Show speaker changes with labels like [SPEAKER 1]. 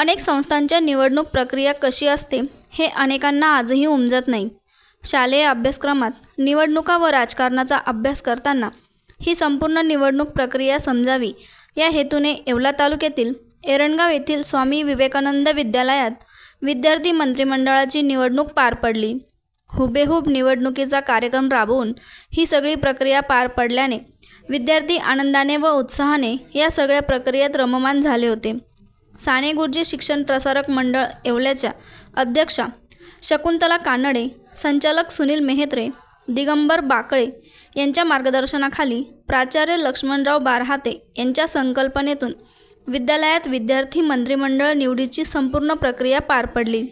[SPEAKER 1] अनेक संस्थांच्या निवडणूक प्रक्रिया कशी असते हे अनेकांना आजही उमजत नाही शालेय अभ्यासक्रमात निवडणुका व राजकारणाचा अभ्यास करताना ही संपूर्ण निवडणूक प्रक्रिया समजावी या हेतूने येवला तालुक्यातील एरणगाव येथील स्वामी विवेकानंद विद्यालयात विद्यार्थी मंत्रिमंडळाची निवडणूक पार पडली हुबेहूब निवडणुकीचा कार्यक्रम राबवून ही सगळी प्रक्रिया पार पडल्याने विद्यार्थी आनंदाने व उत्साहाने या सगळ्या प्रक्रियेत रममान झाले होते साने गुरुजी शिक्षण प्रसारक मंडळ येवल्याच्या अध्यक्षा शकुंतला कानडे संचालक सुनील मेहत्रे दिगंबर बाकळे यांच्या मार्गदर्शनाखाली प्राचार्य लक्ष्मणराव बारहाते यांच्या संकल्पनेतून विद्यालयात विद्यार्थी मंत्रिमंडळ निवडीची संपूर्ण प्रक्रिया पार पडली